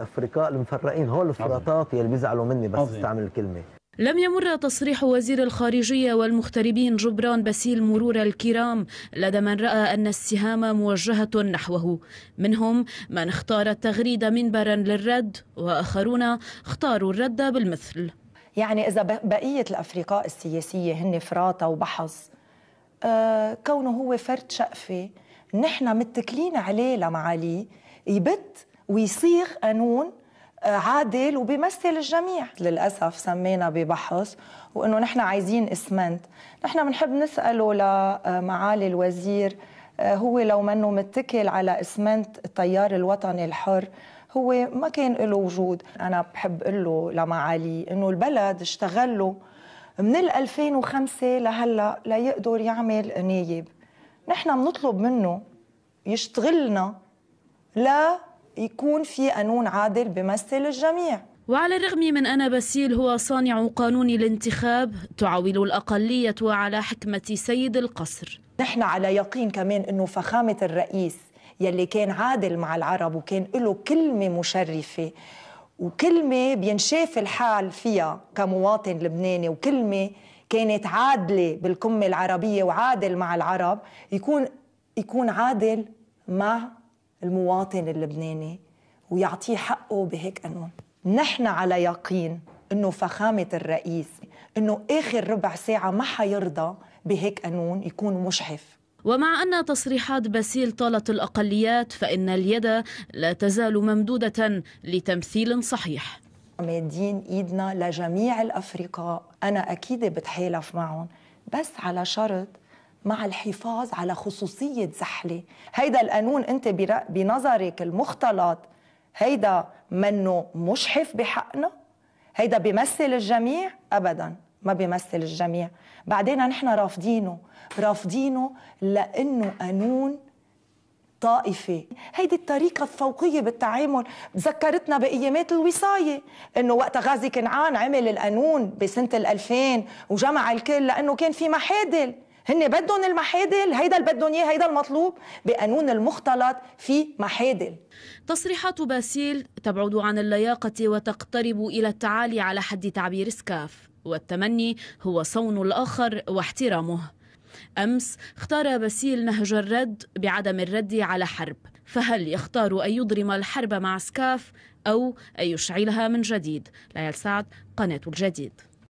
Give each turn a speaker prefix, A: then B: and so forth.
A: الافرقاء المفرقين هول الفراطات يلي بيزعلوا مني بس عظيم. استعمل الكلمه
B: لم يمر تصريح وزير الخارجية والمغتربين جبران باسيل مرور الكرام لدى من رأى أن السهام موجهة نحوه منهم من اختار التغريد منبرا
A: للرد وآخرون اختاروا الرد بالمثل يعني إذا بقية الأفرقاء السياسية هن فراطة وبحص آه كونه هو فرد شقفة نحن متكلين عليه لمعالي يبت ويصيغ قانون آه، عادل وبيمثل الجميع للأسف سمينا ببحث وأنه نحن عايزين إسمنت نحن بنحب نسأله لمعالي آه، الوزير آه، هو لو منه متكل على إسمنت التيار الوطني الحر هو ما كان له وجود أنا بحب أقول له لمعالي أنه البلد اشتغل له من 2005 لهلا ليقدر يعمل نايب نحن بنطلب منه يشتغلنا لا يكون في قانون عادل بمثل الجميع
B: وعلى الرغم من أن باسيل هو صانع قانون الانتخاب
A: تعول الأقلية على حكمة سيد القصر نحن على يقين كمان أنه فخامة الرئيس يلي كان عادل مع العرب وكان له كلمة مشرفة وكلمة بينشاف الحال فيها كمواطن لبناني وكلمة كانت عادلة بالقمة العربية وعادل مع العرب يكون يكون عادل مع المواطن اللبناني ويعطيه حقه بهيك قانون نحن على يقين انه فخامه الرئيس انه اخر ربع ساعه ما حيرضى بهيك قانون يكون مشحف
B: ومع أن تصريحات باسيل طالت الأقليات فإن اليد لا تزال ممدودة
A: لتمثيل صحيح مادين إيدنا لجميع الأفرقاء أنا أكيد بتحالف معهم بس على شرط مع الحفاظ على خصوصية زحلة هيدا القانون أنت بنظرك المختلط هيدا منه مشحف بحقنا هيدا بيمثل الجميع أبدا ما بيمثل الجميع بعدين نحن رافضينه رافضينه لأنه قانون طائفة هيدي الطريقة الفوقية بالتعامل ذكرتنا بأيامات الوصاية إنه وقت غازي كنعان عمل القانون بسنة 2000 وجمع الكل لأنه كان في محادل هن بدهم المحادل هيدا اللي بدهم اياه هيدا المطلوب بقانون المختلط في محادل تصريحات باسيل
B: تبعد عن اللياقه وتقترب الى التعالي على حد تعبير سكاف والتمني هو صون الاخر واحترامه امس اختار باسيل نهج الرد بعدم الرد على حرب فهل يختار ان يضرم الحرب مع سكاف او ان يشعلها من جديد ليال سعد قناه الجديد